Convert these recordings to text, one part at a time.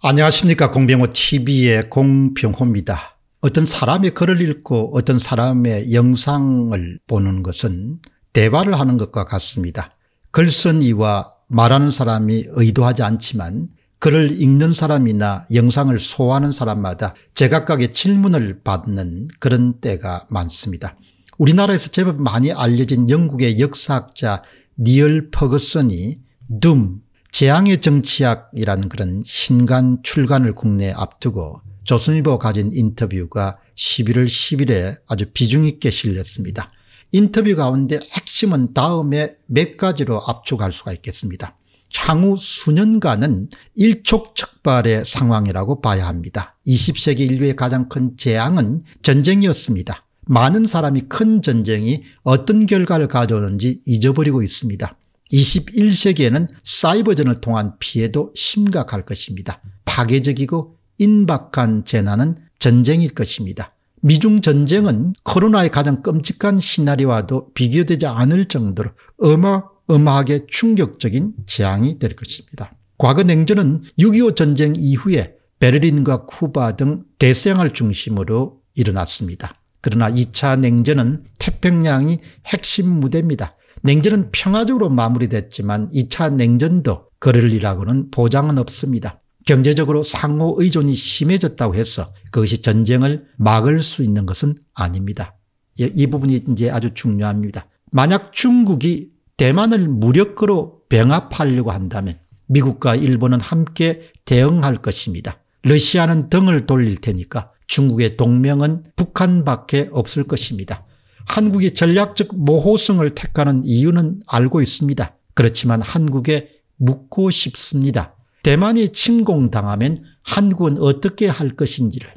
안녕하십니까 공병호 tv의 공병호입니다. 어떤 사람의 글을 읽고 어떤 사람의 영상을 보는 것은 대화를 하는 것과 같습니다. 글쓴 이와 말하는 사람이 의도하지 않지만 글을 읽는 사람이나 영상을 소화하는 사람마다 제각각의 질문을 받는 그런 때가 많습니다. 우리나라에서 제법 많이 알려진 영국의 역사학자 니얼 퍼거슨이 둠 재앙의 정치학이라는 그런 신간 출간을 국내에 앞두고 조선일보 가진 인터뷰가 11월 10일에 아주 비중 있게 실렸습니다. 인터뷰 가운데 핵심은 다음에 몇 가지로 압축할 수가 있겠습니다. 향후 수년간은 일촉즉발의 상황이라고 봐야 합니다. 20세기 인류의 가장 큰 재앙은 전쟁이었습니다. 많은 사람이 큰 전쟁이 어떤 결과를 가져오는지 잊어버리고 있습니다. 21세기에는 사이버전을 통한 피해도 심각할 것입니다. 파괴적이고 임박한 재난은 전쟁일 것입니다. 미중 전쟁은 코로나의 가장 끔찍한 시나리오와도 비교되지 않을 정도로 어마어마하게 충격적인 재앙이 될 것입니다. 과거 냉전은 6.25 전쟁 이후에 베를린과 쿠바 등 대서양을 중심으로 일어났습니다. 그러나 2차 냉전은 태평양이 핵심 무대입니다. 냉전은 평화적으로 마무리됐지만 2차 냉전도 그를 리라고는 보장은 없습니다. 경제적으로 상호 의존이 심해졌다고 해서 그것이 전쟁을 막을 수 있는 것은 아닙니다. 예, 이 부분이 이제 아주 중요합니다. 만약 중국이 대만을 무력으로 병합하려고 한다면 미국과 일본은 함께 대응할 것입니다. 러시아는 등을 돌릴 테니까 중국의 동맹은 북한밖에 없을 것입니다. 한국이 전략적 모호성을 택하는 이유는 알고 있습니다. 그렇지만 한국에 묻고 싶습니다. 대만이 침공당하면 한국은 어떻게 할 것인지를.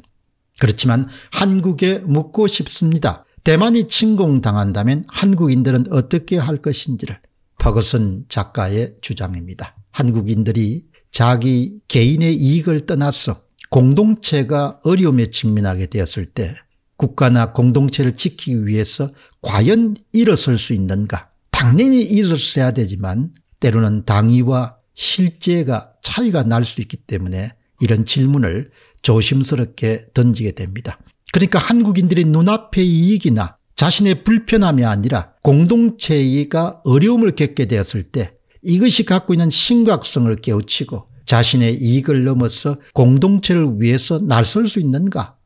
그렇지만 한국에 묻고 싶습니다. 대만이 침공당한다면 한국인들은 어떻게 할 것인지를. 퍼거슨 작가의 주장입니다. 한국인들이 자기 개인의 이익을 떠나서 공동체가 어려움에 직면하게 되었을 때 국가나 공동체를 지키기 위해서 과연 일어설 수 있는가 당연히 일어서야 되지만 때로는 당위와 실제가 차이가 날 수 있기 때문에 이런 질문을 조심스럽게 던지게 됩니다. 그러니까 한국인들이 눈앞의 이익이나 자신의 불편함이 아니라 공동체가 어려움을 겪게 되었을 때 이것이 갖고 있는 심각성을 깨우치고 자신의 이익을 넘어서 공동체를 위해서 날설 수 있는가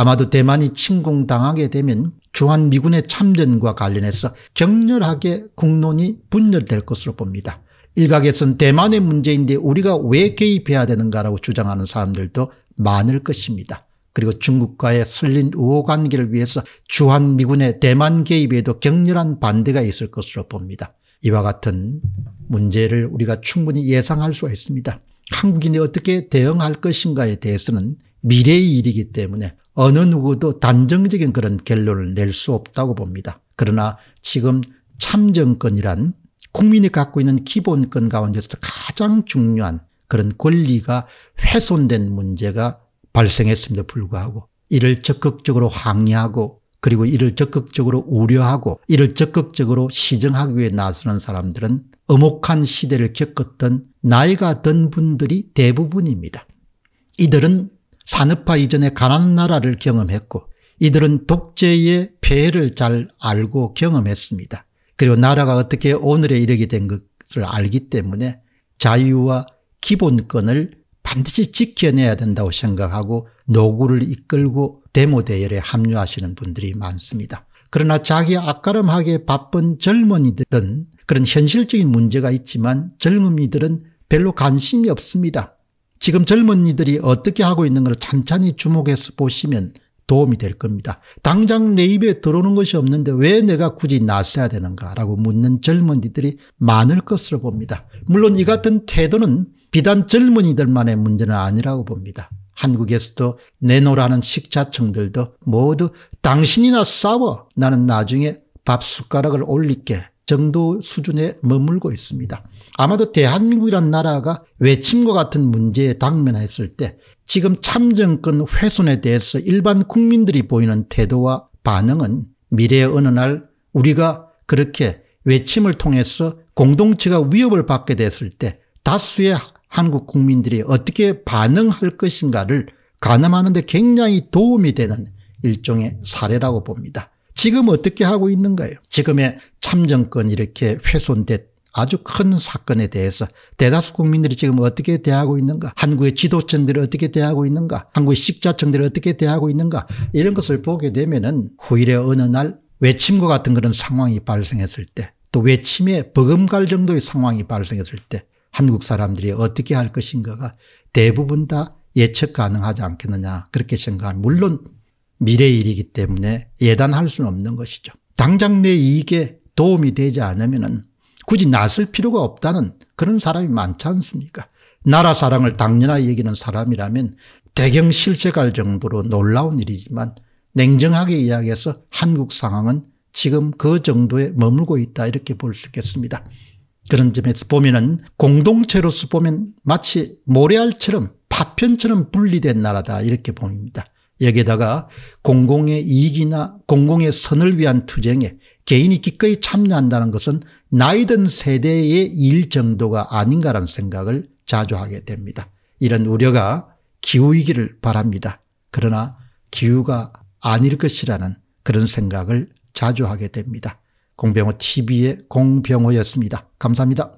아마도 대만이 침공당하게 되면 주한미군의 참전과 관련해서 격렬하게 국론이 분열될 것으로 봅니다. 일각에선 대만의 문제인데 우리가 왜 개입해야 되는가라고 주장하는 사람들도 많을 것입니다. 그리고 중국과의 설린 우호관계를 위해서 주한미군의 대만 개입에도 격렬한 반대가 있을 것으로 봅니다. 이와 같은 문제를 우리가 충분히 예상할 수가 있습니다. 한국인이 어떻게 대응할 것인가에 대해서는 미래의 일이기 때문에 어느 누구도 단정적인 그런 결론을 낼 수 없다고 봅니다. 그러나 지금 참정권이란 국민이 갖고 있는 기본권 가운데서 가장 중요한 그런 권리가 훼손된 문제가 발생했음에도 불구하고 이를 적극적으로 항의하고 그리고 이를 적극적으로 우려하고 이를 적극적으로 시정하기 위해 나서는 사람들은 어목한 시대를 겪었던 나이가 든 분들이 대부분입니다. 이들은 산업화 이전의 가난 나라를 경험했고 이들은 독재의 폐해를 잘 알고 경험했습니다. 그리고 나라가 어떻게 오늘에 이르게 된 것을 알기 때문에 자유와 기본권을 반드시 지켜내야 된다고 생각하고 노구를 이끌고 데모대열에 합류하시는 분들이 많습니다. 그러나 자기 아까름하게 바쁜 젊은이들은 그런 현실적인 문제가 있지만 젊은이들은 별로 관심이 없습니다. 지금 젊은이들이 어떻게 하고 있는가를 찬찬히 주목해서 보시면 도움이 될 겁니다. 당장 내 입에 들어오는 것이 없는데 왜 내가 굳이 나서야 되는가라고 묻는 젊은이들이 많을 것으로 봅니다. 물론 이 같은 태도는 비단 젊은이들만의 문제는 아니라고 봅니다. 한국에서도 내놓으라는식자청들도 모두 당신이나 싸워 나는 나중에 밥 숟가락을 올릴게 정도 수준에 머물고 있습니다. 아마도 대한민국이란 나라가 외침과 같은 문제에 당면했을 때 지금 참정권 훼손에 대해서 일반 국민들이 보이는 태도와 반응은 미래의 어느 날 우리가 그렇게 외침을 통해서 공동체가 위협을 받게 됐을 때 다수의 한국 국민들이 어떻게 반응할 것인가를 가늠하는 데 굉장히 도움이 되는 일종의 사례라고 봅니다. 지금 어떻게 하고 있는가요? 지금의 참정권 이렇게 훼손된 아주 큰 사건에 대해서 대다수 국민들이 지금 어떻게 대하고 있는가 한국의 지도층들을 어떻게 대하고 있는가 한국의 식자층들을 어떻게 대하고 있는가 이런 것을 보게 되면 은 후일에 어느 날 외침과 같은 그런 상황이 발생했을 때 또 외침에 버금갈 정도의 상황이 발생했을 때 한국 사람들이 어떻게 할 것인가가 대부분 다 예측 가능하지 않겠느냐 그렇게 생각합니다. 물론 미래의 일이기 때문에 예단할 수는 없는 것이죠. 당장 내 이익에 도움이 되지 않으면 굳이 나설 필요가 없다는 그런 사람이 많지 않습니까? 나라 사랑을 당연하게 여기는 사람이라면 대경 실색할 정도로 놀라운 일이지만 냉정하게 이야기해서 한국 상황은 지금 그 정도에 머물고 있다 이렇게 볼 수 있겠습니다. 그런 점에서 보면은 공동체로서 보면 마치 모래알처럼 파편처럼 분리된 나라다 이렇게 보입니다. 여기에다가 공공의 이익이나 공공의 선을 위한 투쟁에 개인이 기꺼이 참여한다는 것은 나이든 세대의 일 정도가 아닌가라는 생각을 자주 하게 됩니다. 이런 우려가 기후이기를 바랍니다. 그러나 기후가 아닐 것이라는 그런 생각을 자주 하게 됩니다. 공병호 TV의 공병호였습니다. 감사합니다.